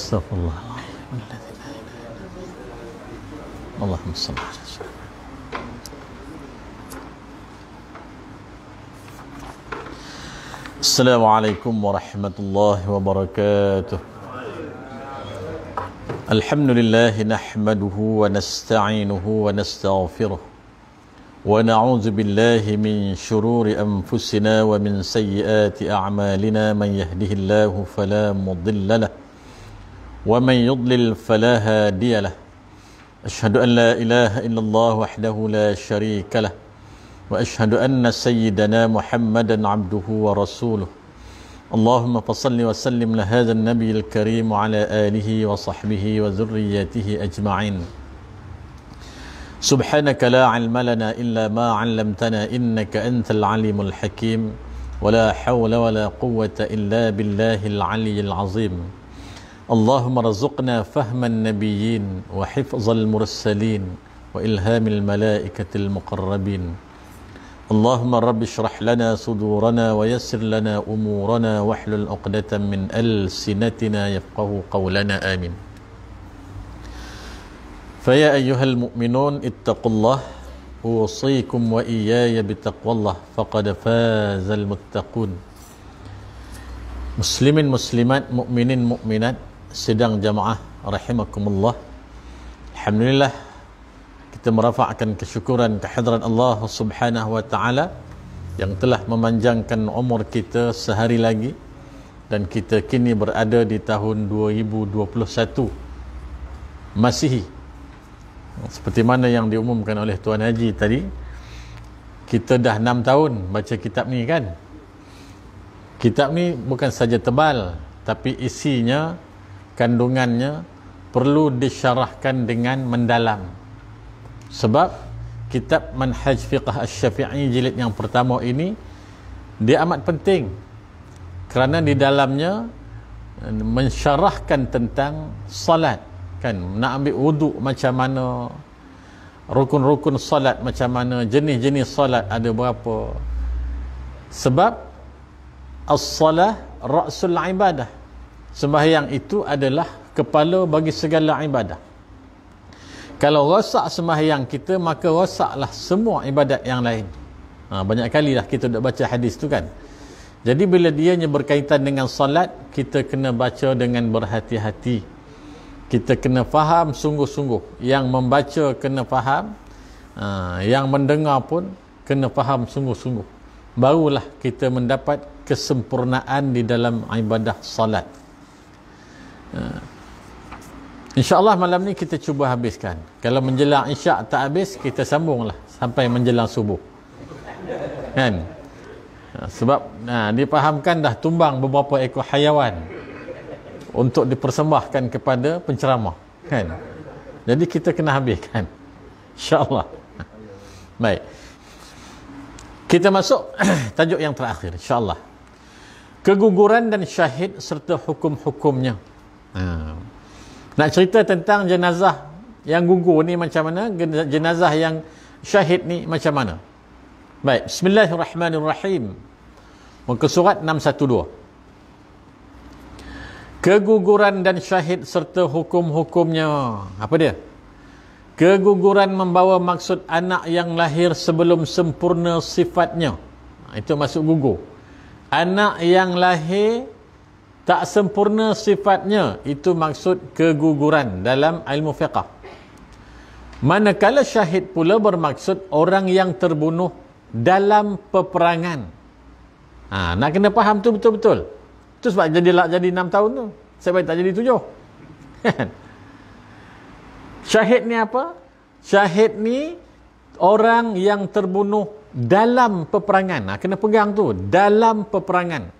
استغفر الله اللهم صل على سيدنا السلام عليكم ورحمة الله وبركاته الحمد لله نحمده ونستعينه ونستغفره ونعوذ بالله من شرور أنفسنا ومن سيئات أعمالنا من يهده الله فلا مضل له ومن يضلل فلا هادي له أشهد أن لا إله إلا الله وحده لا شريك له وأشهد أن سيدنا محمدا عبده ورسوله اللهم فصل وسلم لهذا النبي الكريم وعلى آله وصحبه وذريته أجمعين سبحانك لا علم لنا إلا ما علمتنا إنك أنت العليم الحكيم ولا حول ولا قوة إلا بالله العلي العظيم اللهم ارزقنا فهم النبيين وحفظ المرسلين والهام الملائكه المقربين اللهم رب اشرح لنا صدورنا ويسر لنا امورنا واحلل عقده من السنتنا يفقه قولنا امين فيا ايها المؤمنون اتقوا الله اوصيكم واياي بتقوى الله فقد فاز المتقون مسلمين مسلمات مؤمنين مؤمنات sidang jamaah rahimakumullah alhamdulillah kita merafakkan kesyukuran kehadrat Allah Subhanahu wa taala yang telah memanjangkan umur kita sehari lagi dan kita kini berada di tahun 2021 Masihi seperti mana yang diumumkan oleh Tuan Haji tadi kita dah 6 tahun baca kitab ni kan kitab ni bukan saja tebal tapi isinya kandungannya perlu disyarahkan dengan mendalam sebab kitab Manhaj Fiqh Al-Syafi'i jilid yang pertama ini dia amat penting kerana di dalamnya eh, mensyarahkan tentang salat kan nak ambil wuduk macam mana rukun-rukun salat macam mana jenis-jenis salat ada berapa sebab as-salah ra'sul ibadah sembahyang itu adalah kepala bagi segala ibadah. Kalau rosak sembahyang kita, maka rosaklah semua ibadat yang lain. Ha, banyak kali lah kita dah baca hadis tu kan. Jadi bila dia berkaitan dengan salat, kita kena baca dengan berhati-hati. Kita kena faham sungguh-sungguh. Yang membaca kena faham. Ha, yang mendengar pun kena faham sungguh-sungguh. Barulah kita mendapat kesempurnaan di dalam ibadah salat. Ha. InsyaAllah malam ni kita cuba habiskan. Kalau menjelang insya tak habis, kita sambunglah sampai menjelang subuh. Kan? Ha, sebab nah, ha, dipahamkan dah tumbang beberapa ekor hayawan untuk dipersembahkan kepada penceramah. Kan? Jadi kita kena habiskan. InsyaAllah. Baik. Kita masuk tajuk yang terakhir. InsyaAllah. Keguguran dan syahid serta hukum-hukumnya. hukumnya Ha. Nak cerita tentang jenazah yang gugur ni macam mana? Jenazah yang syahid ni macam mana? Baik, Bismillahirrahmanirrahim. Muka surat 612. Keguguran dan syahid serta hukum-hukumnya. Apa dia? Keguguran membawa maksud anak yang lahir sebelum sempurna sifatnya. Itu maksud gugur. Anak yang lahir tak sempurna sifatnya itu maksud keguguran dalam ilmu fiqah manakala syahid pula bermaksud orang yang terbunuh dalam peperangan ha, nak kena faham tu betul-betul tu sebab jadi lah jadi 6 tahun tu sebab tak jadi 7 syahid ni apa? syahid ni orang yang terbunuh dalam peperangan nah, ha, kena pegang tu dalam peperangan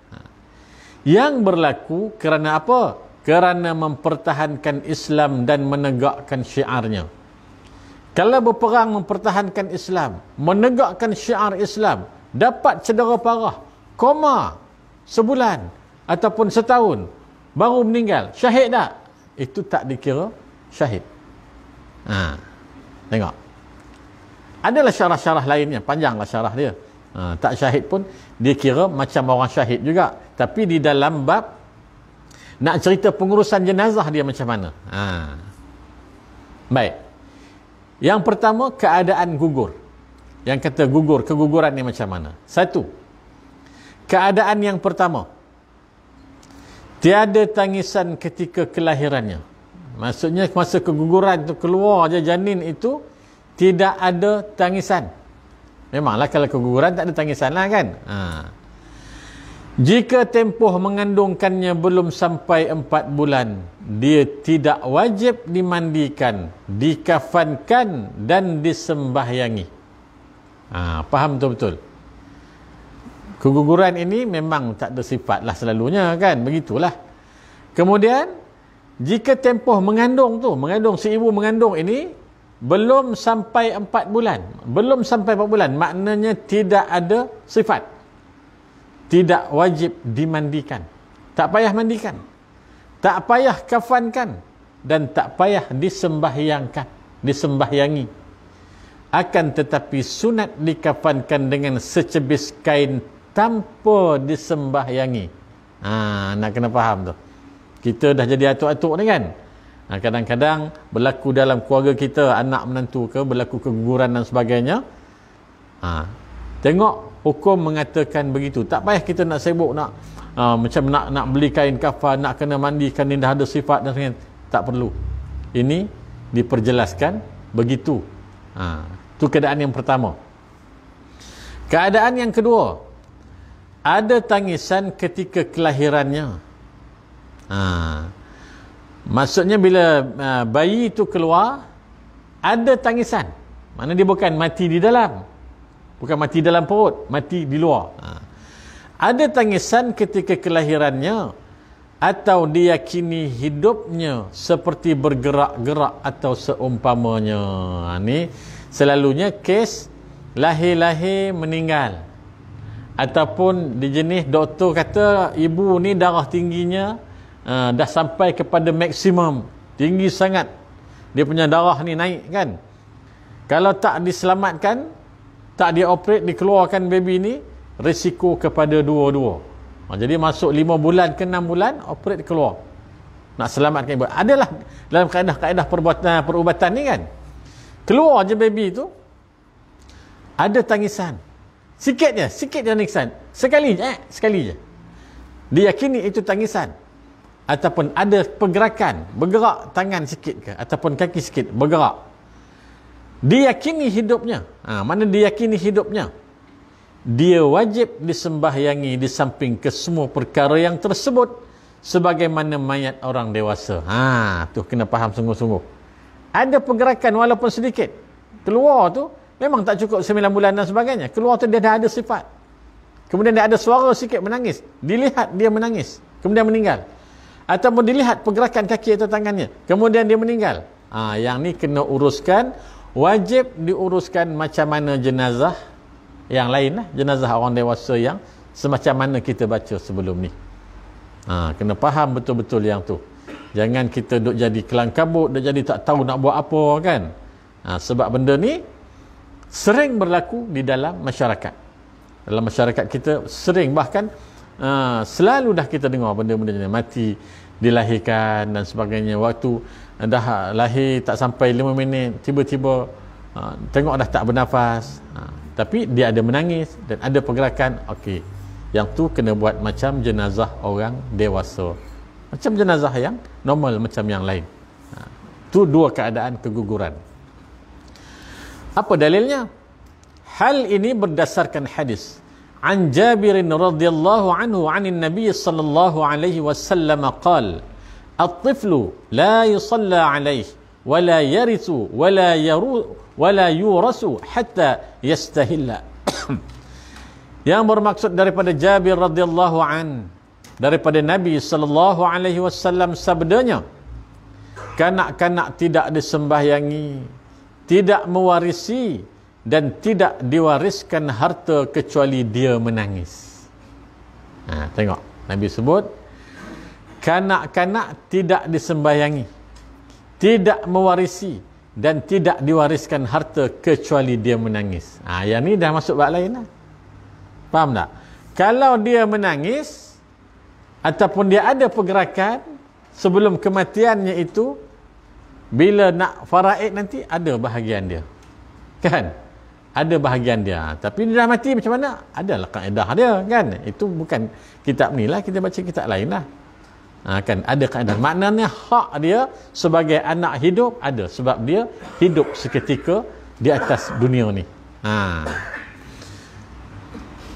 yang berlaku kerana apa? Kerana mempertahankan Islam dan menegakkan syiarnya. Kalau berperang mempertahankan Islam, menegakkan syiar Islam, dapat cedera parah, koma sebulan ataupun setahun, baru meninggal, syahid tak? Itu tak dikira syahid. Ha. Tengok. Adalah syarah-syarah lainnya, panjanglah syarah dia. Ha, tak syahid pun dia kira macam orang syahid juga. Tapi di dalam bab nak cerita pengurusan jenazah dia macam mana. Ha. Baik. Yang pertama keadaan gugur. Yang kata gugur, keguguran ni macam mana. Satu. Keadaan yang pertama. Tiada tangisan ketika kelahirannya. Maksudnya masa keguguran tu keluar je janin itu tidak ada tangisan. Memanglah kalau keguguran tak ada tangisan lah kan. Ha. Jika tempoh mengandungkannya belum sampai empat bulan, dia tidak wajib dimandikan, dikafankan dan disembahyangi. Ha, faham betul-betul? Keguguran ini memang tak ada sifat lah selalunya kan. Begitulah. Kemudian, jika tempoh mengandung tu, mengandung si ibu mengandung ini, belum sampai empat bulan belum sampai empat bulan maknanya tidak ada sifat tidak wajib dimandikan tak payah mandikan tak payah kafankan dan tak payah disembahyangkan disembahyangi akan tetapi sunat dikafankan dengan secebis kain tanpa disembahyangi ha, nak kena faham tu kita dah jadi atuk-atuk ni kan Ha, kadang-kadang berlaku dalam keluarga kita, anak menantu ke, berlaku keguguran dan sebagainya. Ha, tengok hukum mengatakan begitu. Tak payah kita nak sibuk nak ha, macam nak nak beli kain kafan, nak kena mandikan dia dah ada sifat dan sebagainya. Tak perlu. Ini diperjelaskan begitu. Ha, itu keadaan yang pertama. Keadaan yang kedua, ada tangisan ketika kelahirannya. Ha. Maksudnya bila uh, bayi itu keluar ada tangisan. Mana dia bukan mati di dalam. Bukan mati dalam perut, mati di luar. Ha. Ada tangisan ketika kelahirannya atau diyakini hidupnya seperti bergerak-gerak atau seumpamanya. Ini ha, selalunya kes lahir-lahir meninggal. Ataupun di jenis doktor kata ibu ni darah tingginya uh, dah sampai kepada maksimum tinggi sangat dia punya darah ni naik kan kalau tak diselamatkan tak dia operate dikeluarkan baby ni risiko kepada dua-dua ha, jadi masuk lima bulan ke enam bulan operate keluar nak selamatkan ibu adalah dalam kaedah-kaedah perubatan, ah, perubatan ni kan keluar je baby tu ada tangisan sikit je sikit je tangisan sekali je eh, sekali je diyakini itu tangisan ataupun ada pergerakan bergerak tangan sikit ke ataupun kaki sikit bergerak diyakini hidupnya ha, mana diyakini hidupnya dia wajib disembahyangi di samping kesemua perkara yang tersebut sebagaimana mayat orang dewasa ha, tu kena faham sungguh-sungguh ada pergerakan walaupun sedikit keluar tu memang tak cukup 9 bulan dan sebagainya keluar tu dia dah ada sifat kemudian dia ada suara sikit menangis dilihat dia menangis kemudian meninggal ataupun dilihat pergerakan kaki atau tangannya kemudian dia meninggal ha, yang ni kena uruskan wajib diuruskan macam mana jenazah yang lain lah jenazah orang dewasa yang semacam mana kita baca sebelum ni ha, kena faham betul-betul yang tu jangan kita duk jadi kelangkabut duk jadi tak tahu nak buat apa kan ha, sebab benda ni sering berlaku di dalam masyarakat dalam masyarakat kita sering bahkan ha, selalu dah kita dengar benda-benda macam mati dilahirkan dan sebagainya waktu dah lahir tak sampai 5 minit tiba-tiba ha, tengok dah tak bernafas ha, tapi dia ada menangis dan ada pergerakan okey yang tu kena buat macam jenazah orang dewasa macam jenazah yang normal macam yang lain ha, tu dua keadaan keguguran apa dalilnya hal ini berdasarkan hadis عن جابر رضي الله عنه عن النبي صلى الله عليه وسلم قال الطفل لا يصلى عليه ولا يرث ولا يرو ولا يورس حتى يستهل yang bermaksud daripada Jabir radhiyallahu an daripada Nabi sallallahu alaihi wasallam sabdanya kanak-kanak tidak disembahyangi tidak mewarisi dan tidak diwariskan harta kecuali dia menangis. Ha, tengok, Nabi sebut, kanak-kanak tidak disembayangi, tidak mewarisi dan tidak diwariskan harta kecuali dia menangis. Ha, yang ni dah masuk bab lain lah. Faham tak? Kalau dia menangis ataupun dia ada pergerakan sebelum kematiannya itu, bila nak faraid nanti ada bahagian dia. Kan? ada bahagian dia tapi dia dah mati macam mana adalah kaedah dia kan itu bukan kitab ni lah kita baca kitab lain lah ha, kan ada kaedah maknanya hak dia sebagai anak hidup ada sebab dia hidup seketika di atas dunia ni ha.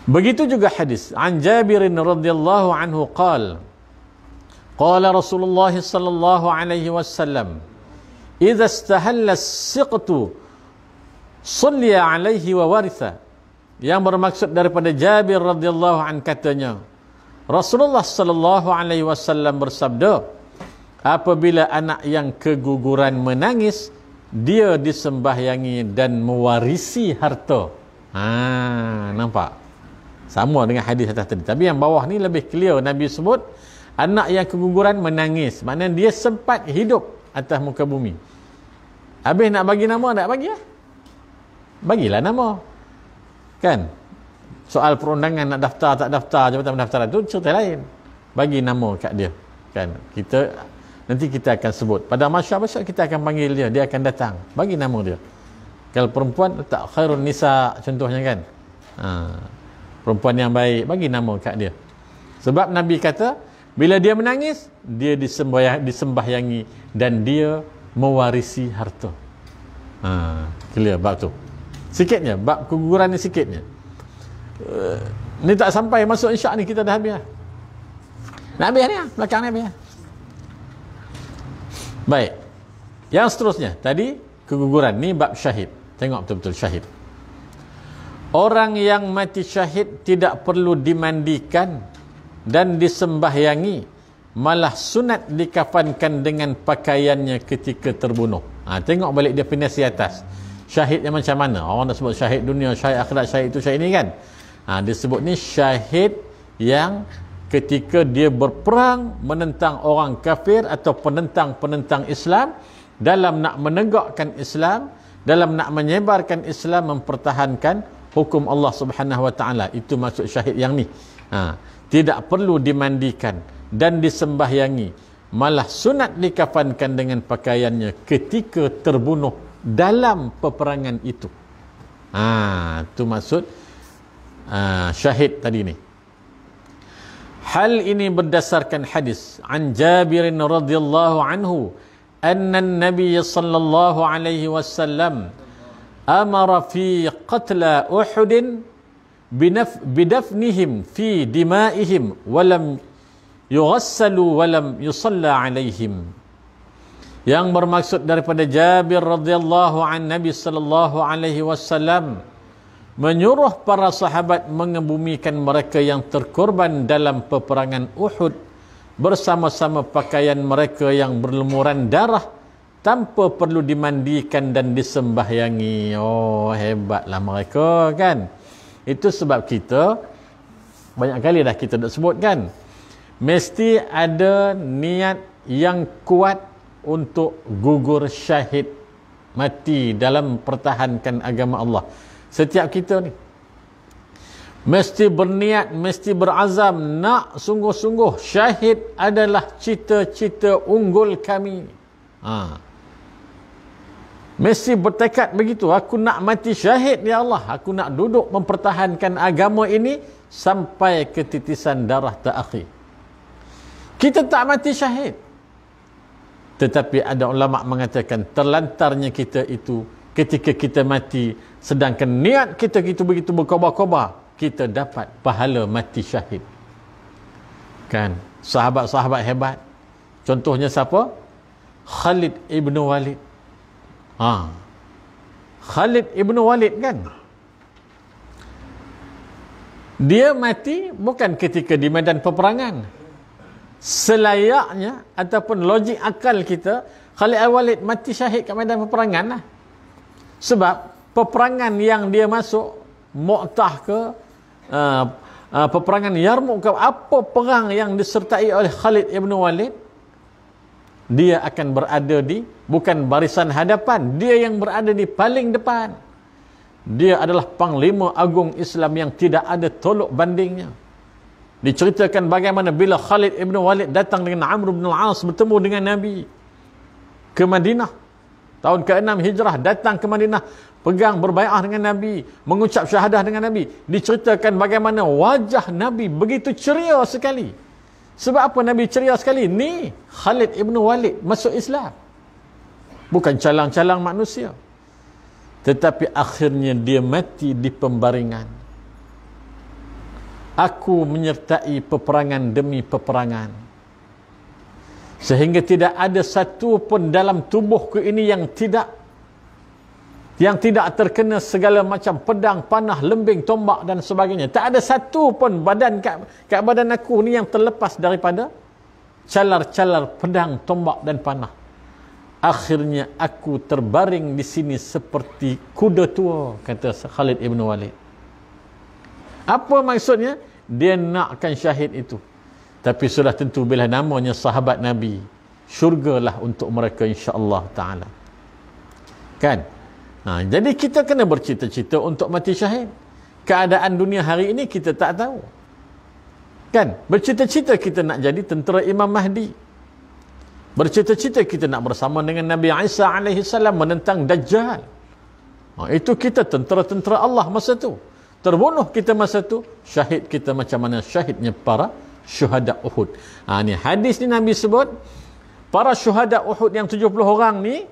begitu juga hadis an jabirin radhiyallahu anhu qal qala rasulullah sallallahu alaihi wasallam idza istahalla siqtu Sulia alaihi wa waritha yang bermaksud daripada Jabir radhiyallahu an katanya Rasulullah sallallahu alaihi wasallam bersabda apabila anak yang keguguran menangis dia disembahyangi dan mewarisi harta ha nampak sama dengan hadis atas tadi tapi yang bawah ni lebih clear nabi sebut anak yang keguguran menangis maknanya dia sempat hidup atas muka bumi habis nak bagi nama nak bagi lah ya? bagilah nama. Kan? Soal perundangan nak daftar tak daftar, jabatan mendaftar itu cerita lain. Bagi nama kat dia. Kan? Kita nanti kita akan sebut. Pada masa masa kita akan panggil dia, dia akan datang. Bagi nama dia. Kalau perempuan tak khairun nisa contohnya kan. Ha. Perempuan yang baik bagi nama kat dia. Sebab Nabi kata bila dia menangis dia disembah disembahyangi dan dia mewarisi harta. Ha, clear bab tu sikitnya bab kegugurannya sikitnya uh, ni tak sampai masuk insya ni kita dah habis lah nak habis ni lah belakang ni habis lah baik yang seterusnya tadi keguguran ni bab syahid tengok betul-betul syahid orang yang mati syahid tidak perlu dimandikan dan disembahyangi malah sunat dikafankan dengan pakaiannya ketika terbunuh ha, tengok balik definisi atas syahid yang macam mana orang dah sebut syahid dunia syahid akhirat syahid itu syahid ini kan ha, dia sebut ni syahid yang ketika dia berperang menentang orang kafir atau penentang-penentang Islam dalam nak menegakkan Islam dalam nak menyebarkan Islam mempertahankan hukum Allah Subhanahu wa taala itu maksud syahid yang ni ha, tidak perlu dimandikan dan disembahyangi malah sunat dikafankan dengan pakaiannya ketika terbunuh dalam peperangan itu. Ha, itu maksud uh, syahid tadi ni. Hal ini berdasarkan hadis an Jabir radhiyallahu anhu anna an-nabiy sallallahu alaihi wasallam amara fi qatla Uhud binaf bidafnihim fi dima'ihim walam yughassalu walam yusalla alaihim yang bermaksud daripada Jabir radhiyallahu an Nabi sallallahu alaihi wasallam menyuruh para sahabat mengebumikan mereka yang terkorban dalam peperangan Uhud bersama-sama pakaian mereka yang berlumuran darah tanpa perlu dimandikan dan disembahyangi. Oh, hebatlah mereka kan. Itu sebab kita banyak kali dah kita dah sebut kan. Mesti ada niat yang kuat untuk gugur syahid mati dalam pertahankan agama Allah. Setiap kita ni mesti berniat, mesti berazam nak sungguh-sungguh syahid adalah cita-cita unggul kami. Ha. Mesti bertekad begitu, aku nak mati syahid ya Allah, aku nak duduk mempertahankan agama ini sampai ketitisan darah terakhir. Kita tak mati syahid. Tetapi ada ulama mengatakan terlantarnya kita itu ketika kita mati sedangkan niat kita itu begitu berkobar-kobar kita dapat pahala mati syahid. Kan? Sahabat-sahabat hebat. Contohnya siapa? Khalid Ibn Walid. Ha. Khalid Ibn Walid kan? Dia mati bukan ketika di medan peperangan selayaknya ataupun logik akal kita Khalid Al-Walid mati syahid kat medan peperangan lah. Sebab peperangan yang dia masuk Mu'tah ke uh, uh, peperangan Yarmouk ke apa perang yang disertai oleh Khalid Ibn Walid dia akan berada di bukan barisan hadapan dia yang berada di paling depan dia adalah panglima agung Islam yang tidak ada tolok bandingnya Diceritakan bagaimana bila Khalid ibn Walid datang dengan Amr ibn al-As bertemu dengan Nabi ke Madinah. Tahun ke-6 hijrah datang ke Madinah pegang berbaikah dengan Nabi, mengucap syahadah dengan Nabi. Diceritakan bagaimana wajah Nabi begitu ceria sekali. Sebab apa Nabi ceria sekali? Ni Khalid ibn Walid masuk Islam. Bukan calang-calang manusia. Tetapi akhirnya dia mati di pembaringan aku menyertai peperangan demi peperangan sehingga tidak ada satu pun dalam tubuhku ini yang tidak yang tidak terkena segala macam pedang, panah, lembing, tombak dan sebagainya. Tak ada satu pun badan kat, kat badan aku ni yang terlepas daripada calar-calar pedang, tombak dan panah. Akhirnya aku terbaring di sini seperti kuda tua, kata Khalid Ibn Walid. Apa maksudnya? dia nakkan syahid itu tapi sudah tentu bila namanya sahabat Nabi syurgalah untuk mereka insya Allah ta'ala kan Nah, ha, jadi kita kena bercita-cita untuk mati syahid keadaan dunia hari ini kita tak tahu kan bercita-cita kita nak jadi tentera Imam Mahdi bercita-cita kita nak bersama dengan Nabi Isa AS menentang Dajjal ha, itu kita tentera-tentera Allah masa tu terbunuh kita masa tu syahid kita macam mana syahidnya para syuhada Uhud ha, ni hadis ni Nabi sebut para syuhada Uhud yang 70 orang ni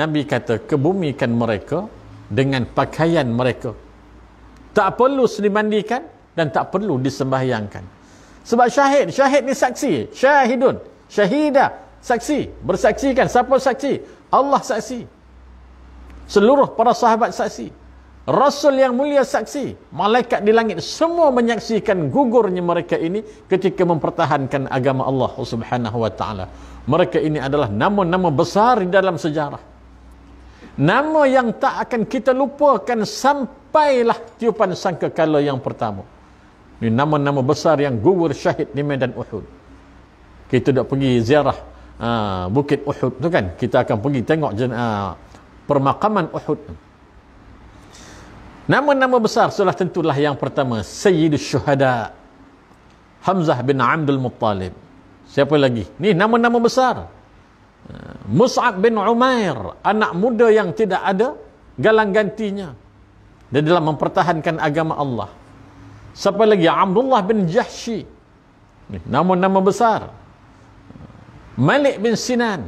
Nabi kata kebumikan mereka dengan pakaian mereka tak perlu dimandikan dan tak perlu disembahyangkan sebab syahid syahid ni saksi syahidun syahidah saksi bersaksikan siapa saksi Allah saksi seluruh para sahabat saksi Rasul yang mulia saksi, malaikat di langit semua menyaksikan gugurnya mereka ini ketika mempertahankan agama Allah Subhanahu wa taala. Mereka ini adalah nama-nama besar di dalam sejarah. Nama yang tak akan kita lupakan sampailah tiupan sangkakala yang pertama. Ini nama-nama besar yang gugur syahid di medan Uhud. Kita dah pergi ziarah uh, Bukit Uhud tu kan. Kita akan pergi tengok uh, permakaman Uhud tu. Nama-nama besar sudah tentulah yang pertama Sayyidul Syuhada Hamzah bin Abdul Muttalib Siapa lagi? Ni nama-nama besar eh, Mus'ab bin Umair Anak muda yang tidak ada Galang gantinya Dia dalam mempertahankan agama Allah Siapa lagi? Abdullah bin Jahshi Ni, Nama-nama besar Malik bin Sinan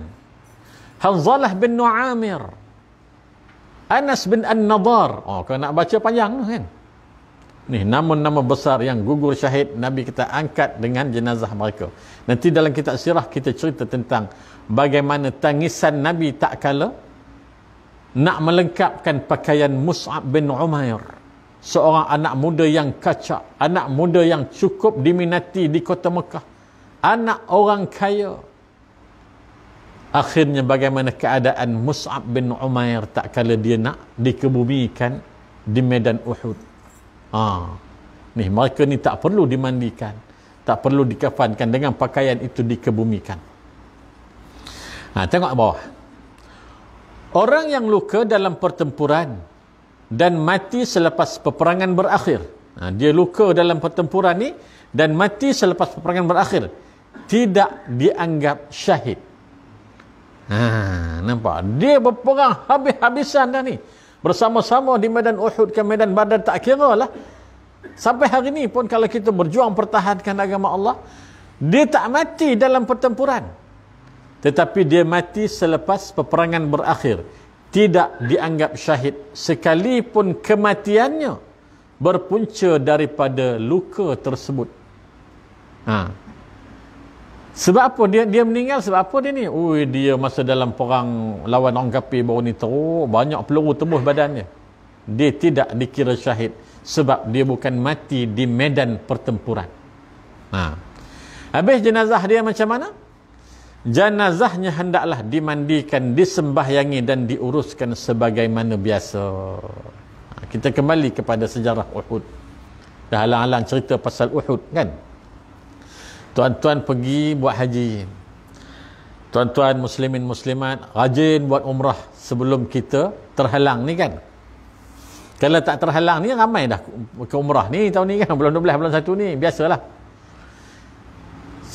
Hanzalah bin Nu'amir Anas bin An-Nadhar. Oh, kau nak baca panjang kan? Ni nama-nama besar yang gugur syahid Nabi kita angkat dengan jenazah mereka. Nanti dalam kitab sirah kita cerita tentang bagaimana tangisan Nabi tak kala nak melengkapkan pakaian Mus'ab bin Umair. Seorang anak muda yang kacak, anak muda yang cukup diminati di kota Mekah. Anak orang kaya akhirnya bagaimana keadaan Mus'ab bin Umair tak kala dia nak dikebumikan di medan Uhud ha. ni mereka ni tak perlu dimandikan tak perlu dikafankan dengan pakaian itu dikebumikan ha, tengok bawah orang yang luka dalam pertempuran dan mati selepas peperangan berakhir ha, dia luka dalam pertempuran ni dan mati selepas peperangan berakhir tidak dianggap syahid Ha, nampak? Dia berperang habis-habisan dah ni. Bersama-sama di medan Uhud ke medan badan tak kira lah. Sampai hari ni pun kalau kita berjuang pertahankan agama Allah, dia tak mati dalam pertempuran. Tetapi dia mati selepas peperangan berakhir. Tidak dianggap syahid sekalipun kematiannya berpunca daripada luka tersebut. Haa. Sebab apa dia dia meninggal sebab apa dia ni? Ui dia masa dalam perang lawan orang kafir baru ni teruk banyak peluru tembus badannya. Dia tidak dikira syahid sebab dia bukan mati di medan pertempuran. Ha. Habis jenazah dia macam mana? Jenazahnya hendaklah dimandikan, disembahyangi dan diuruskan sebagaimana biasa. Ha, kita kembali kepada sejarah Uhud. Dah alang-alang cerita pasal Uhud kan? Tuan-tuan pergi buat haji. Tuan-tuan muslimin muslimat rajin buat umrah sebelum kita terhalang ni kan. Kalau tak terhalang ni ramai dah ke umrah ni tahun ni kan bulan 12 bulan 1 ni biasalah.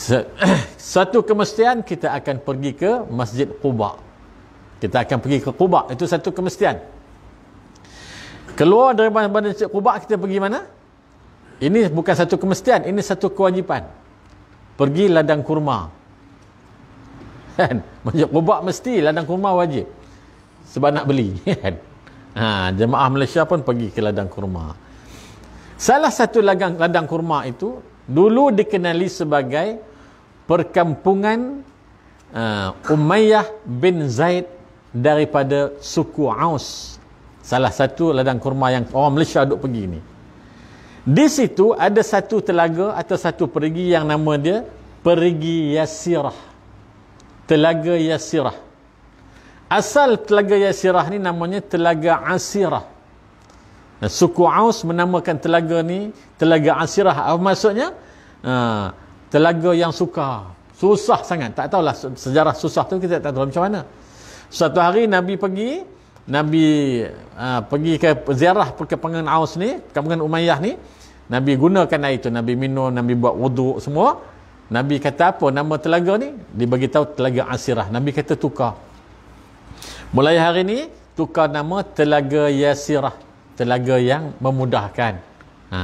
Satu kemestian kita akan pergi ke Masjid Quba. Kita akan pergi ke Quba itu satu kemestian. Keluar daripada Masjid Quba kita pergi mana? Ini bukan satu kemestian, ini satu kewajipan pergi ladang kurma kan masjid mesti ladang kurma wajib sebab nak beli kan ha, jemaah Malaysia pun pergi ke ladang kurma salah satu ladang, ladang kurma itu dulu dikenali sebagai perkampungan uh, Umayyah bin Zaid daripada suku Aus salah satu ladang kurma yang orang Malaysia duk pergi ni di situ ada satu telaga atau satu perigi yang nama dia Perigi Yasirah. Telaga Yasirah. Asal Telaga Yasirah ni namanya Telaga Asirah. Nah, suku Aus menamakan telaga ni Telaga Asirah. Apa maksudnya? Uh, telaga yang suka. Susah sangat. Tak tahulah sejarah susah tu kita tak tahu macam mana. Suatu hari Nabi pergi Nabi uh, pergi ke ziarah ke pangan Aus ni, pangan Umayyah ni, Nabi gunakan air tu, Nabi minum, Nabi buat wuduk semua. Nabi kata apa nama telaga ni? Dia bagi tahu telaga Asirah. Nabi kata tukar. Mulai hari ni tukar nama telaga Yasirah, telaga yang memudahkan. Ha.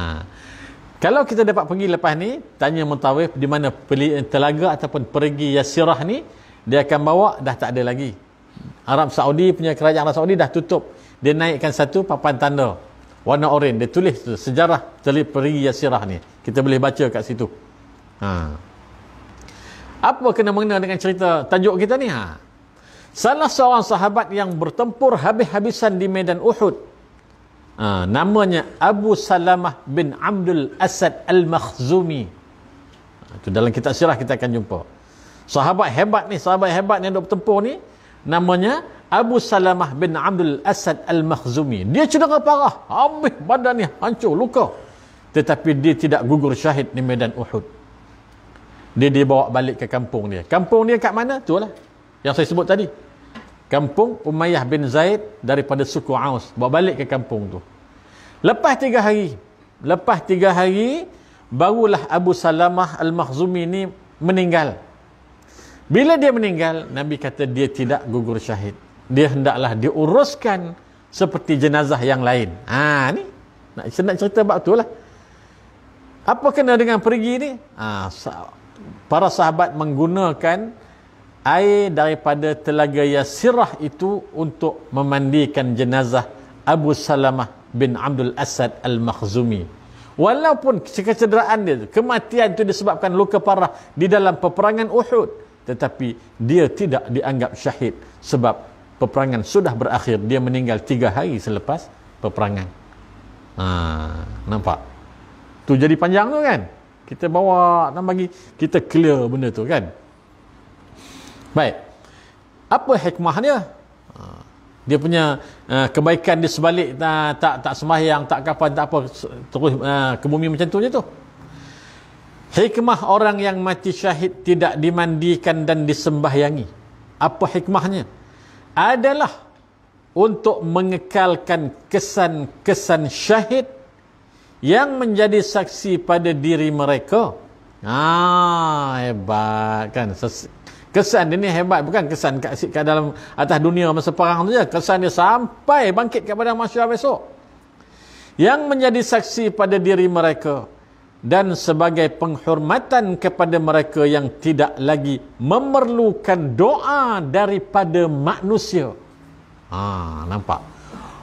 Kalau kita dapat pergi lepas ni, tanya mentawif di mana telaga ataupun pergi Yasirah ni, dia akan bawa dah tak ada lagi. Arab Saudi punya kerajaan Arab Saudi dah tutup. Dia naikkan satu papan tanda warna oren. Dia tulis tu, sejarah Telik Peri Yasirah ni. Kita boleh baca kat situ. Ha. Apa kena mengena dengan cerita tajuk kita ni? Ha. Salah seorang sahabat yang bertempur habis-habisan di Medan Uhud. Ha. namanya Abu Salamah bin Abdul Asad Al-Makhzumi. Ha, tu dalam kitab sirah kita akan jumpa. Sahabat hebat ni, sahabat hebat ni yang duk bertempur ni, namanya Abu Salamah bin Abdul Asad Al-Makhzumi. Dia cedera parah. Habis badan ni hancur, luka. Tetapi dia tidak gugur syahid di medan Uhud. Dia dibawa balik ke kampung dia. Kampung dia kat mana? Itulah. Yang saya sebut tadi. Kampung Umayyah bin Zaid daripada suku Aus. Bawa balik ke kampung tu. Lepas tiga hari. Lepas tiga hari, barulah Abu Salamah Al-Makhzumi ni meninggal. Bila dia meninggal, Nabi kata dia tidak gugur syahid. Dia hendaklah diuruskan seperti jenazah yang lain. Ha ni. Nak nak cerita bab tu lah. Apa kena dengan pergi ni? Ha para sahabat menggunakan air daripada telaga Yasirah itu untuk memandikan jenazah Abu Salamah bin Abdul Asad Al-Makhzumi. Walaupun kecederaan dia, kematian itu disebabkan luka parah di dalam peperangan Uhud tetapi dia tidak dianggap syahid sebab peperangan sudah berakhir dia meninggal tiga hari selepas peperangan ha, nampak tu jadi panjang tu kan kita bawa nak bagi kita clear benda tu kan baik apa hikmahnya ha, dia punya uh, kebaikan dia sebalik uh, tak tak sembahyang tak kapan tak apa terus uh, ke bumi macam tu je tu Hikmah orang yang mati syahid tidak dimandikan dan disembahyangi. Apa hikmahnya? Adalah untuk mengekalkan kesan-kesan syahid yang menjadi saksi pada diri mereka. Ah, hebat kan? Kesan ini hebat bukan kesan kat, dalam atas dunia masa perang tu je. Kesan dia sampai bangkit kepada masyarakat besok. Yang menjadi saksi pada diri Mereka dan sebagai penghormatan kepada mereka yang tidak lagi memerlukan doa daripada manusia. Ha, nampak?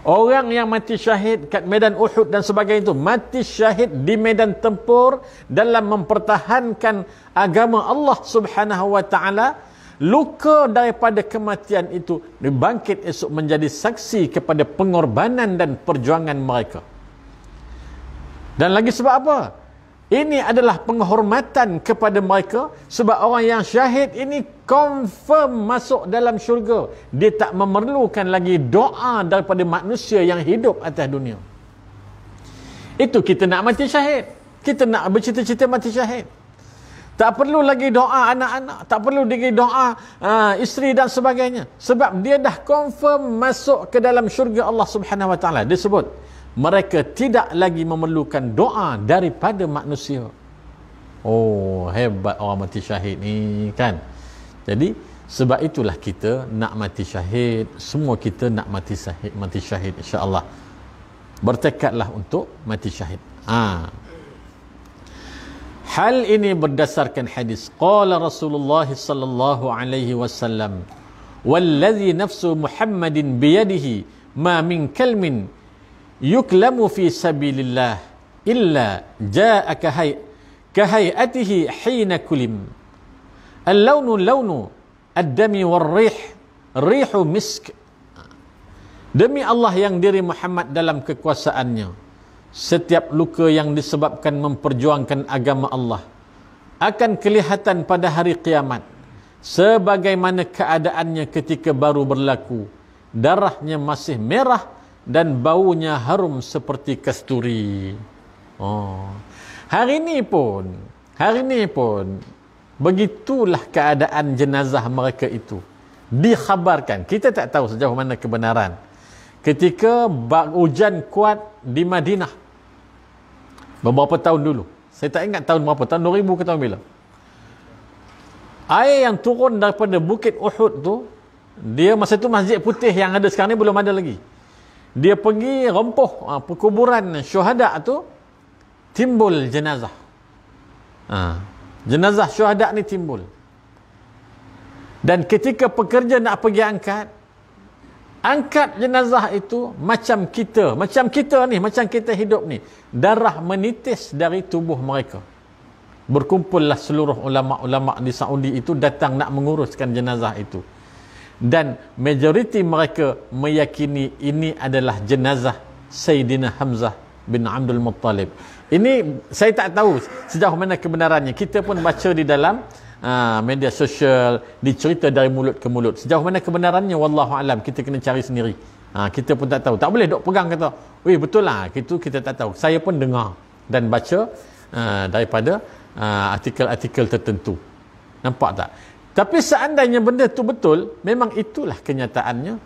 Orang yang mati syahid kat medan Uhud dan sebagainya itu, mati syahid di medan tempur dalam mempertahankan agama Allah Subhanahu wa taala, luka daripada kematian itu dibangkit esok menjadi saksi kepada pengorbanan dan perjuangan mereka. Dan lagi sebab apa? Ini adalah penghormatan kepada mereka sebab orang yang syahid ini confirm masuk dalam syurga. Dia tak memerlukan lagi doa daripada manusia yang hidup atas dunia. Itu kita nak mati syahid. Kita nak bercita-cita mati syahid. Tak perlu lagi doa anak-anak. Tak perlu lagi doa uh, isteri dan sebagainya. Sebab dia dah confirm masuk ke dalam syurga Allah subhanahu wa ta'ala. Dia sebut mereka tidak lagi memerlukan doa daripada manusia. Oh, hebat orang mati syahid ni kan. Jadi sebab itulah kita nak mati syahid, semua kita nak mati syahid, mati syahid insya-Allah. Bertekadlah untuk mati syahid. Ha. Hal ini berdasarkan hadis qala Rasulullah sallallahu alaihi wasallam, "Wallazi nafsu Muhammadin biyadihi ma min kalmin yuklamu fi sabilillah illa ja'a kahay kahayatihi hina kulim al-lawnu lawnu ad-dami war-rih rihu misk demi Allah yang diri Muhammad dalam kekuasaannya setiap luka yang disebabkan memperjuangkan agama Allah akan kelihatan pada hari kiamat sebagaimana keadaannya ketika baru berlaku darahnya masih merah dan baunya harum seperti kasturi. Oh. Hari ini pun, hari ini pun, begitulah keadaan jenazah mereka itu. Dikhabarkan, kita tak tahu sejauh mana kebenaran. Ketika hujan kuat di Madinah, beberapa tahun dulu, saya tak ingat tahun berapa, tahun 2000 ke tahun bila. Air yang turun daripada Bukit Uhud tu, dia masa tu masjid putih yang ada sekarang ni belum ada lagi dia pergi rempuh ha, perkuburan syuhada tu timbul jenazah ha, jenazah syuhada ni timbul dan ketika pekerja nak pergi angkat angkat jenazah itu macam kita macam kita ni macam kita hidup ni darah menitis dari tubuh mereka berkumpullah seluruh ulama-ulama di Saudi itu datang nak menguruskan jenazah itu dan majoriti mereka meyakini ini adalah jenazah Sayyidina Hamzah bin Abdul Muttalib. Ini saya tak tahu sejauh mana kebenarannya. Kita pun baca di dalam aa, ah, media sosial, dicerita dari mulut ke mulut. Sejauh mana kebenarannya, wallahu alam kita kena cari sendiri. Ha, kita pun tak tahu. Tak boleh dok pegang kata, weh betul lah, itu kita tak tahu. Saya pun dengar dan baca aa, ah, daripada aa, artikel-artikel tertentu. Nampak tak? Tapi seandainya benda tu betul, memang itulah kenyataannya.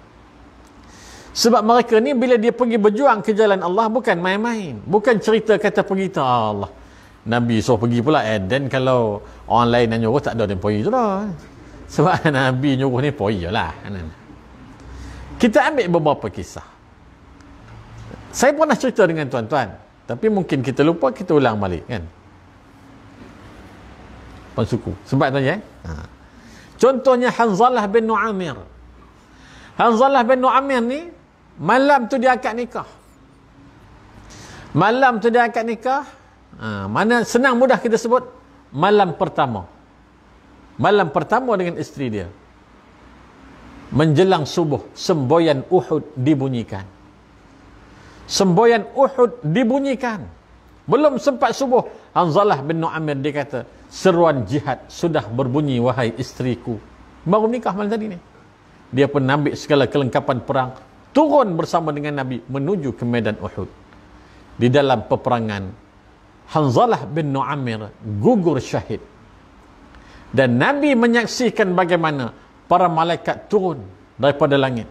Sebab mereka ni bila dia pergi berjuang ke jalan Allah bukan main-main. Bukan cerita kata pergi tak Allah. Nabi suruh pergi pula. Eh, then kalau orang lain yang nyuruh tak ada yang pergi tu lah. Sebab Nabi nyuruh ni pergi lah. Kita ambil beberapa kisah. Saya pernah cerita dengan tuan-tuan. Tapi mungkin kita lupa kita ulang balik kan. Pansuku. Sebab tanya eh. Ha. Contohnya Hanzalah bin Nu'amir. Hanzalah bin Nu'amir ni, malam tu dia akad nikah. Malam tu dia akad nikah, ha, mana senang mudah kita sebut, malam pertama. Malam pertama dengan isteri dia. Menjelang subuh, semboyan Uhud dibunyikan. Semboyan Uhud dibunyikan. Belum sempat subuh, Hanzalah bin Nu'amir dia kata, seruan jihad sudah berbunyi wahai isteriku baru nikah malam tadi ni dia pun ambil segala kelengkapan perang turun bersama dengan Nabi menuju ke medan Uhud di dalam peperangan Hanzalah bin Nu'amir gugur syahid dan Nabi menyaksikan bagaimana para malaikat turun daripada langit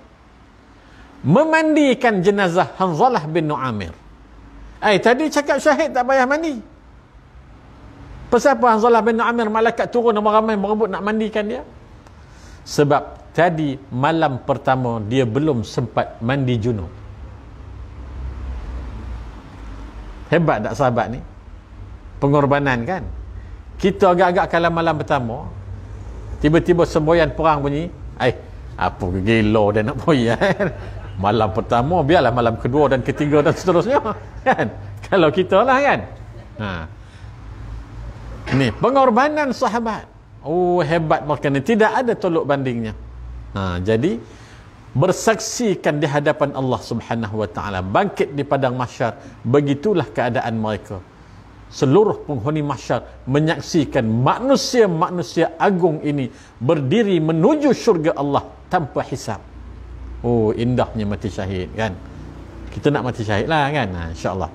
memandikan jenazah Hanzalah bin Nu'amir eh tadi cakap syahid tak payah mandi Pasal apa Hanzalah bin Amir malaikat turun nama ramai merebut nak mandikan dia? Sebab tadi malam pertama dia belum sempat mandi junub. Hebat tak sahabat ni? Pengorbanan kan? Kita agak-agak kalau malam pertama, tiba-tiba semboyan perang bunyi, ai eh, apa gila dia nak boyan? Eh? malam pertama, biarlah malam kedua dan ketiga dan seterusnya. Kan? Kalau kita lah kan? Haa ni pengorbanan sahabat oh hebat makan ni tidak ada tolok bandingnya ha, jadi bersaksikan di hadapan Allah subhanahu wa ta'ala bangkit di padang masyar begitulah keadaan mereka seluruh penghuni masyar menyaksikan manusia-manusia agung ini berdiri menuju syurga Allah tanpa hisap oh indahnya mati syahid kan kita nak mati syahid lah kan ha, insyaAllah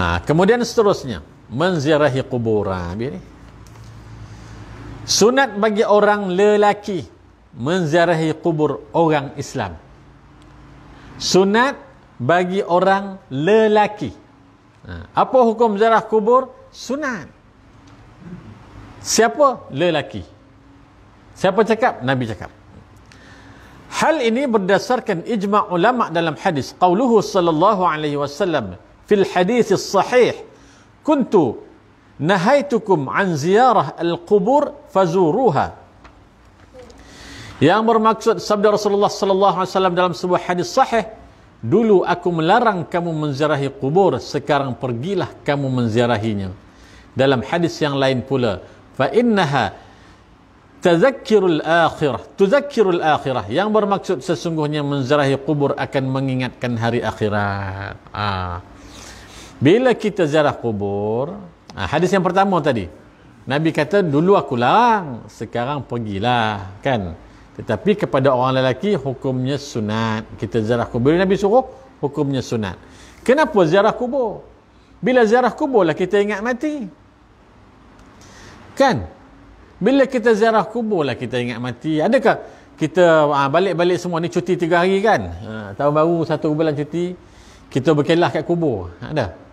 ha, kemudian seterusnya menziarahi kuburan habis ni sunat bagi orang lelaki menziarahi kubur orang Islam sunat bagi orang lelaki ha, apa hukum ziarah kubur sunat siapa lelaki siapa cakap nabi cakap hal ini berdasarkan ijma ulama dalam hadis qauluhu sallallahu alaihi wasallam fil hadis sahih kuntu nahaitukum an ziyarah al-qubur fazuruha yang bermaksud sabda Rasulullah sallallahu alaihi wasallam dalam sebuah hadis sahih dulu aku melarang kamu menziarahi kubur sekarang pergilah kamu menziarahinya dalam hadis yang lain pula fa innaha tazakkirul akhirah tuzakkirul akhirah yang bermaksud sesungguhnya menziarahi kubur akan mengingatkan hari akhirat ah bila kita ziarah kubur, ah, hadis yang pertama tadi. Nabi kata dulu aku larang, sekarang pergilah, kan? Tetapi kepada orang lelaki hukumnya sunat. Kita ziarah kubur Nabi suruh hukumnya sunat. Kenapa ziarah kubur? Bila ziarah kubur lah kita ingat mati. Kan? Bila kita ziarah kubur lah kita ingat mati. Adakah kita ah, balik-balik semua ni cuti tiga hari kan? Ha, tahun baru satu bulan cuti. Kita berkelah kat kubur. Ada?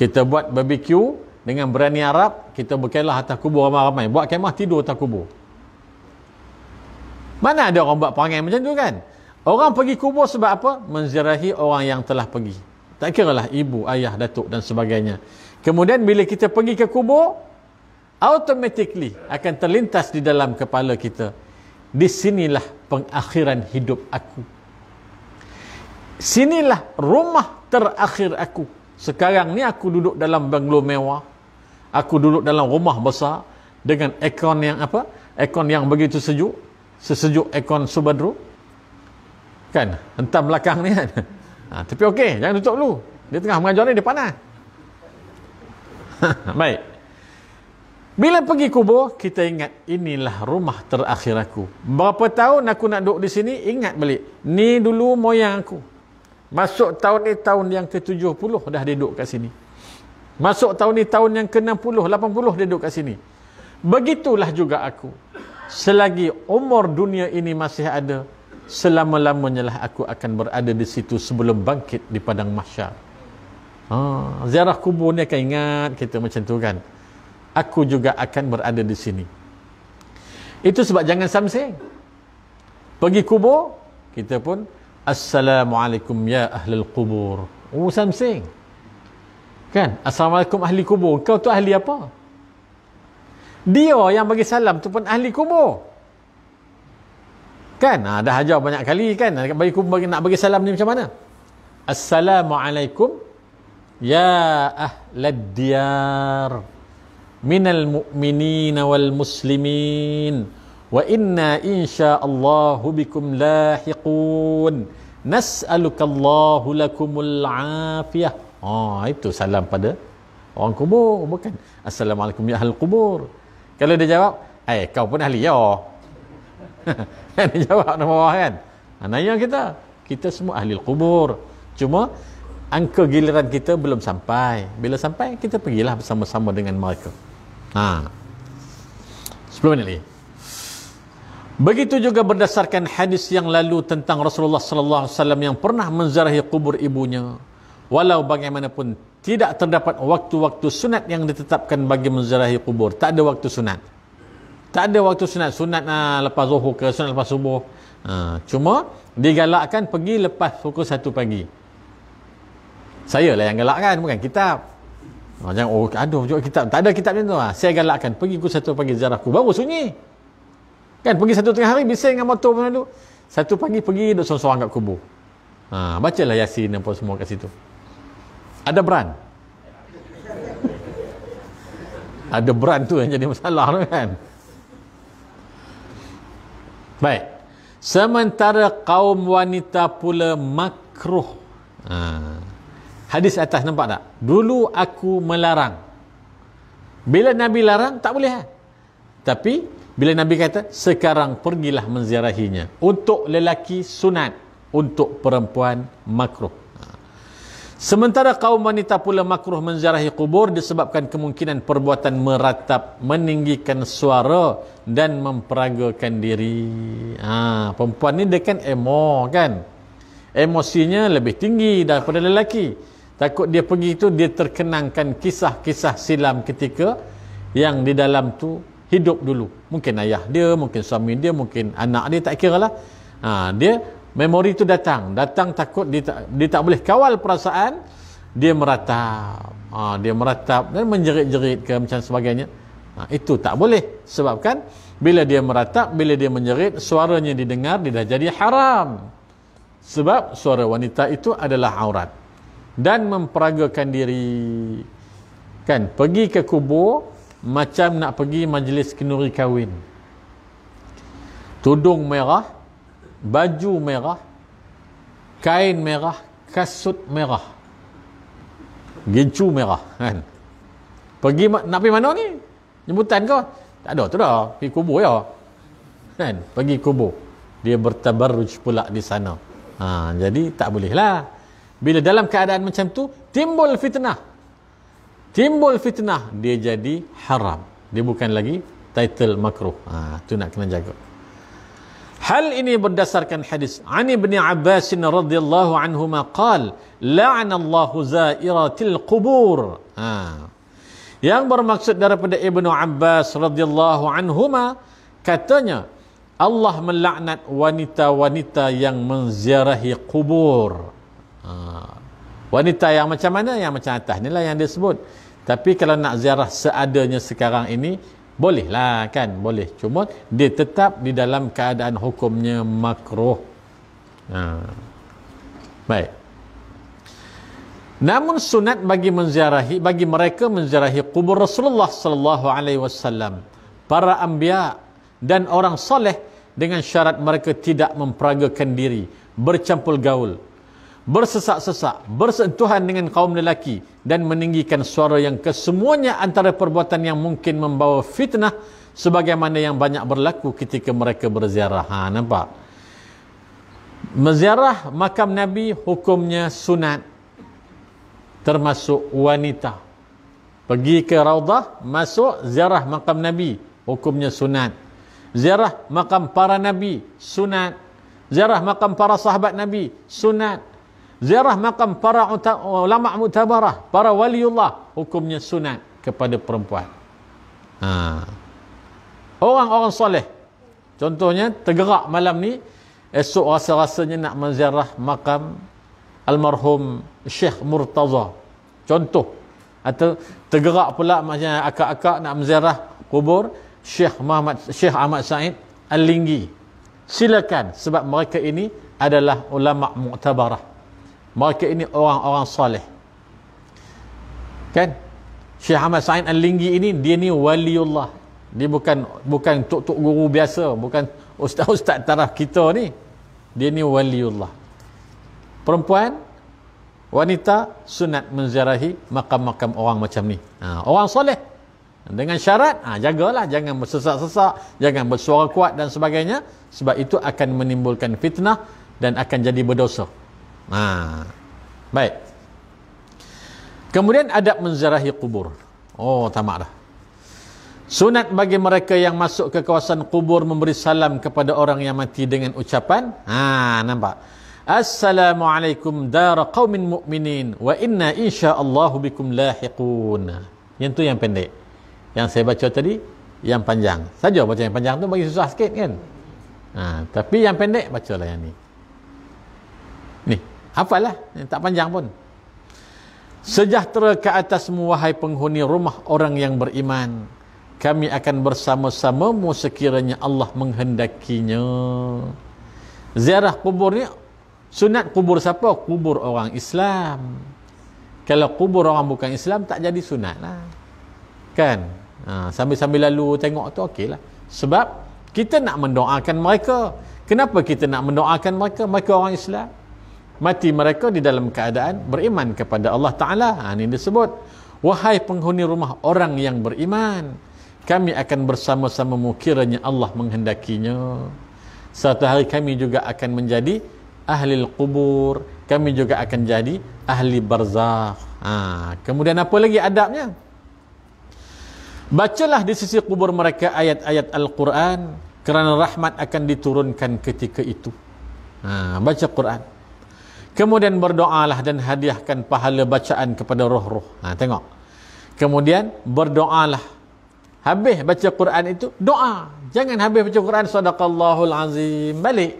kita buat barbecue dengan berani Arab kita berkelah atas kubur ramai-ramai buat kemah tidur atas kubur mana ada orang buat perangai macam tu kan orang pergi kubur sebab apa menziarahi orang yang telah pergi tak kira lah ibu, ayah, datuk dan sebagainya kemudian bila kita pergi ke kubur automatically akan terlintas di dalam kepala kita di sinilah pengakhiran hidup aku sinilah rumah terakhir aku sekarang ni aku duduk dalam banglo mewah. Aku duduk dalam rumah besar dengan aircon yang apa? Aircon yang begitu sejuk. Sesejuk aircon Subadru. Kan? Entah belakang ni kan? Ha, tapi okey, jangan tutup dulu. Dia tengah mengajar ni, dia panas. Baik. Bila pergi kubur, kita ingat inilah rumah terakhir aku. Berapa tahun aku nak duduk di sini, ingat balik. Ni dulu moyang aku. Masuk tahun ni tahun yang ke-70 dah dia duduk kat sini. Masuk tahun ni tahun yang ke-60, 80 dia duduk kat sini. Begitulah juga aku. Selagi umur dunia ini masih ada, selama-lamanya lah aku akan berada di situ sebelum bangkit di padang mahsyar. Ha, ziarah kubur ni akan ingat kita macam tu kan. Aku juga akan berada di sini. Itu sebab jangan samseng. Pergi kubur, kita pun Assalamualaikum ya ahli kubur. Oh something. Kan? Assalamualaikum ahli kubur. Kau tu ahli apa? Dia yang bagi salam tu pun ahli kubur. Kan? Ha, dah ajar banyak kali kan? Nak bagi, bagi, nak bagi salam ni macam mana? Assalamualaikum ya ahli diyar minal mu'minin wal muslimin wa inna insya Allah bikum lahiqun. Nas'alukallahu lakumul afiyah. Oh, ha, itu salam pada orang kubur. Bukan. Assalamualaikum ya ahli kubur. Kalau dia jawab, eh kau pun ahli ya. dia jawab nama bawah kan. Ha, nanya kita. Kita semua ahli kubur. Cuma angka giliran kita belum sampai. Bila sampai, kita pergilah bersama-sama dengan mereka. Ha. sebelum minit lagi. Begitu juga berdasarkan hadis yang lalu tentang Rasulullah sallallahu alaihi wasallam yang pernah menziarahi kubur ibunya. Walau bagaimanapun tidak terdapat waktu-waktu sunat yang ditetapkan bagi menziarahi kubur. Tak ada waktu sunat. Tak ada waktu sunat. Sunat ah, lepas zuhur ke sunat lepas subuh. Ha, cuma digalakkan pergi lepas pukul satu pagi. Saya lah yang galakkan bukan kitab. Macam oh aduh juga kitab. Tak ada kitab macam tu. Ha. Saya galakkan pergi pukul satu pagi ziarah kubur. Baru sunyi. Kan pergi satu tengah hari bising dengan motor pun tu. Satu pagi pergi duduk seorang-seorang kat kubur. Ha, bacalah Yasin dan semua kat situ. Ada beran. Ada beran tu yang jadi masalah tu kan. Baik. Sementara kaum wanita pula makruh. Ha. Hadis atas nampak tak? Dulu aku melarang. Bila Nabi larang, tak boleh. Ha? Tapi, bila Nabi kata, sekarang pergilah menziarahinya. Untuk lelaki sunat, untuk perempuan makruh. Sementara kaum wanita pula makruh menziarahi kubur disebabkan kemungkinan perbuatan meratap, meninggikan suara dan memperagakan diri. Ha, perempuan ni dia kan emo kan? Emosinya lebih tinggi daripada lelaki. Takut dia pergi tu dia terkenangkan kisah-kisah silam ketika yang di dalam tu hidup dulu mungkin ayah dia mungkin suami dia mungkin anak dia tak kira lah ha, dia memori tu datang datang takut dia tak, dia tak boleh kawal perasaan dia meratap ha, dia meratap dan menjerit-jerit ke macam sebagainya ha, itu tak boleh sebabkan bila dia meratap bila dia menjerit suaranya didengar dia dah jadi haram sebab suara wanita itu adalah aurat dan memperagakan diri kan pergi ke kubur macam nak pergi majlis kenduri kahwin tudung merah baju merah kain merah kasut merah gincu merah kan pergi nak pergi mana ni jemputan ke tak ada tu dah pergi kubur ya kan pergi kubur dia bertabarruj pula di sana ha, jadi tak boleh lah bila dalam keadaan macam tu timbul fitnah timbul fitnah dia jadi haram dia bukan lagi title makruh ha tu nak kena jaga hal ini berdasarkan hadis ani bin abbas radhiyallahu anhu ma qal la'anallahu zairatil qubur ha yang bermaksud daripada ibnu abbas radhiyallahu anhu ma, katanya Allah melaknat wanita-wanita yang menziarahi kubur. Ha. Wanita yang macam mana? Yang macam atas ni lah yang dia sebut. Tapi kalau nak ziarah seadanya sekarang ini, boleh lah kan? Boleh. Cuma dia tetap di dalam keadaan hukumnya makruh. Ha. Baik. Namun sunat bagi menziarahi bagi mereka menziarahi kubur Rasulullah sallallahu alaihi wasallam para anbiya dan orang soleh dengan syarat mereka tidak memperagakan diri bercampur gaul bersesak-sesak, bersentuhan dengan kaum lelaki dan meninggikan suara yang kesemuanya antara perbuatan yang mungkin membawa fitnah sebagaimana yang banyak berlaku ketika mereka berziarah. Ha, nampak? Meziarah makam Nabi hukumnya sunat termasuk wanita. Pergi ke Raudah, masuk ziarah makam Nabi, hukumnya sunat. Ziarah makam para Nabi, sunat. Ziarah makam para sahabat Nabi, sunat ziarah makam para ulama mutabarah para waliullah hukumnya sunat kepada perempuan ha. orang-orang soleh contohnya tergerak malam ni esok rasa-rasanya nak menziarah makam almarhum Syekh Murtaza contoh atau tergerak pula macam akak-akak nak menziarah kubur Syekh Muhammad Syekh Ahmad Said Al-Linggi silakan sebab mereka ini adalah ulama mu'tabarah mereka ini orang-orang soleh kan Syekh Ahmad Sa'id Al-Linggi ini dia ni waliullah dia bukan bukan tok-tok guru biasa bukan ustaz-ustaz taraf kita ni dia ni waliullah perempuan wanita sunat menziarahi makam-makam orang macam ni ha, orang soleh dengan syarat ha, jagalah jangan bersesak-sesak jangan bersuara kuat dan sebagainya sebab itu akan menimbulkan fitnah dan akan jadi berdosa Ha. Baik. Kemudian adab menziarahi kubur. Oh, tamaklah. Sunat bagi mereka yang masuk ke kawasan kubur memberi salam kepada orang yang mati dengan ucapan. Ha, nampak. Assalamualaikum dar qaumin mu'minin wa inna insyaallah bikum lahiqun. Yang tu yang pendek. Yang saya baca tadi yang panjang. Saja baca yang panjang tu bagi susah sikit kan. Ha, tapi yang pendek bacalah yang ni. Hafal lah. Tak panjang pun. Sejahtera ke atasmu, wahai penghuni rumah orang yang beriman. Kami akan bersama-samamu sekiranya Allah menghendakinya. Ziarah kubur ni, sunat kubur siapa? Kubur orang Islam. Kalau kubur orang bukan Islam, tak jadi sunat lah. Kan? Ha, sambil-sambil lalu tengok tu, okey lah. Sebab kita nak mendoakan mereka. Kenapa kita nak mendoakan mereka? Mereka orang Islam mati mereka di dalam keadaan beriman kepada Allah Ta'ala ha, ini disebut wahai penghuni rumah orang yang beriman kami akan bersama-sama mukiranya Allah menghendakinya satu hari kami juga akan menjadi ahli kubur kami juga akan jadi ahli barzakh ha, kemudian apa lagi adabnya bacalah di sisi kubur mereka ayat-ayat Al-Quran kerana rahmat akan diturunkan ketika itu ha, baca Quran Kemudian berdoalah dan hadiahkan pahala bacaan kepada roh-roh. Ha, tengok. Kemudian berdoalah. Habis baca Quran itu, doa. Jangan habis baca Quran, sadaqallahul azim. Balik.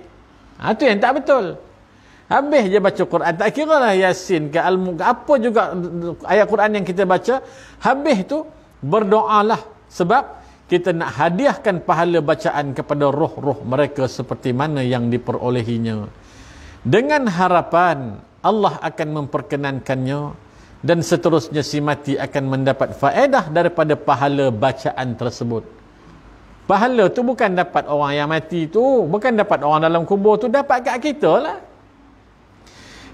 Ha, itu yang tak betul. Habis je baca Quran. Tak kira lah Yasin ke al ke apa juga ayat Quran yang kita baca. Habis tu, berdoalah. Sebab kita nak hadiahkan pahala bacaan kepada roh-roh mereka seperti mana yang diperolehinya dengan harapan Allah akan memperkenankannya dan seterusnya si mati akan mendapat faedah daripada pahala bacaan tersebut pahala tu bukan dapat orang yang mati tu bukan dapat orang dalam kubur tu dapat kat kita lah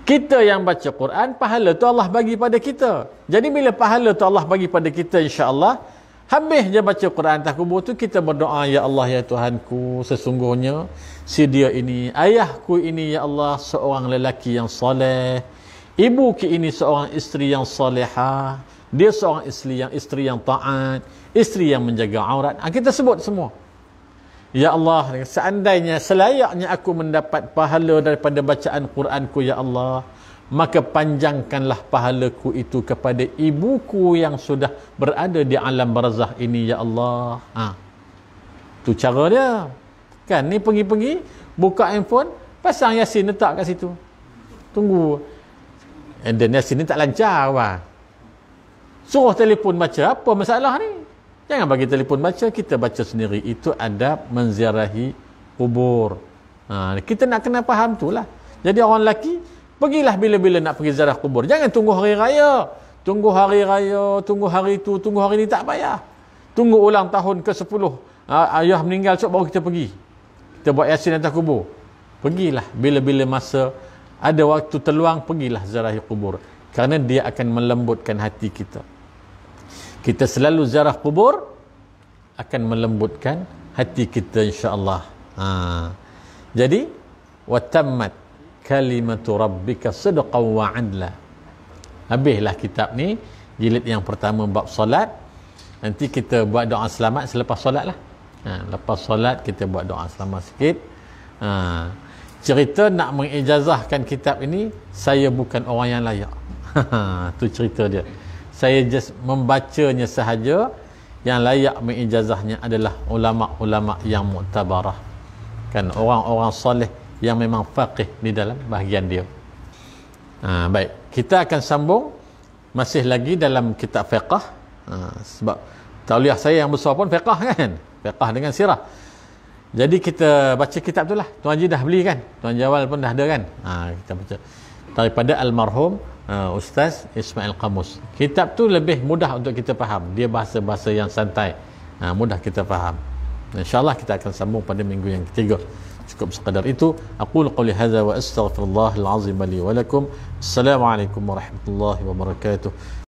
kita yang baca Quran pahala tu Allah bagi pada kita jadi bila pahala tu Allah bagi pada kita insya-Allah Habis je baca Quran atas kubur tu kita berdoa ya Allah ya Tuhanku sesungguhnya si dia ini ayahku ini ya Allah seorang lelaki yang soleh ibu ki ini seorang isteri yang solehah dia seorang isteri yang isteri yang taat isteri yang menjaga aurat ha, kita sebut semua Ya Allah, seandainya selayaknya aku mendapat pahala daripada bacaan Quranku, Ya Allah maka panjangkanlah pahalaku itu kepada ibuku yang sudah berada di alam barzah ini ya Allah ha. tu cara dia kan ni pergi-pergi buka handphone pasang yasin letak kat situ tunggu and then yasin ni tak lancar wah. suruh telefon baca apa masalah ni jangan bagi telefon baca kita baca sendiri itu adab menziarahi kubur ha. kita nak kena faham tu lah jadi orang lelaki Pergilah bila-bila nak pergi ziarah kubur. Jangan tunggu hari raya. Tunggu hari raya, tunggu hari tu, tunggu hari ni tak payah. Tunggu ulang tahun ke-10. Ah, ayah meninggal esok baru kita pergi. Kita buat yasin atas kubur. Pergilah bila-bila masa ada waktu terluang, pergilah ziarah kubur. Karena dia akan melembutkan hati kita. Kita selalu ziarah kubur, akan melembutkan hati kita insyaAllah. Ha. Ah. Jadi, وَتَمَّتْ kalimatu rabbika sidqan wa adla habislah kitab ni jilid yang pertama bab solat nanti kita buat doa selamat selepas solat lah ha, lepas solat kita buat doa selamat sikit ha, cerita nak mengijazahkan kitab ini saya bukan orang yang layak ha, tu cerita dia saya just membacanya sahaja yang layak mengijazahnya adalah ulama-ulama yang muktabarah kan orang-orang soleh yang memang faqih di dalam bahagian dia ha, baik kita akan sambung masih lagi dalam kitab fiqah ha, sebab tauliah saya yang besar pun fiqah kan fiqah dengan sirah jadi kita baca kitab tu lah Tuan Haji dah beli kan Tuan Jawal pun dah ada kan ha, kita baca daripada almarhum uh, Ustaz Ismail Qamus kitab tu lebih mudah untuk kita faham dia bahasa-bahasa yang santai ha, mudah kita faham insyaAllah kita akan sambung pada minggu yang ketiga cukup sekadar itu aqulu qouli hadza wa astaghfirullahal azim li wa lakum assalamu warahmatullahi wabarakatuh